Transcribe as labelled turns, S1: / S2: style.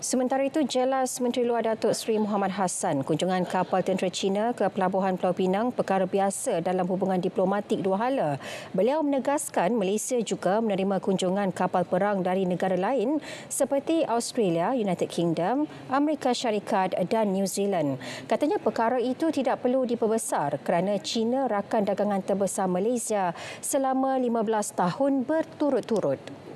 S1: Sementara itu, jelas Menteri Luar Datuk Seri Muhammad Hassan, kunjungan kapal tentera China ke Pelabuhan Pulau Pinang perkara biasa dalam hubungan diplomatik dua hala. Beliau menegaskan Malaysia juga menerima kunjungan kapal perang dari negara lain seperti Australia, United Kingdom, Amerika Syarikat dan New Zealand. Katanya perkara itu tidak perlu diperbesar kerana China rakan dagangan terbesar Malaysia selama 15 tahun berturut-turut.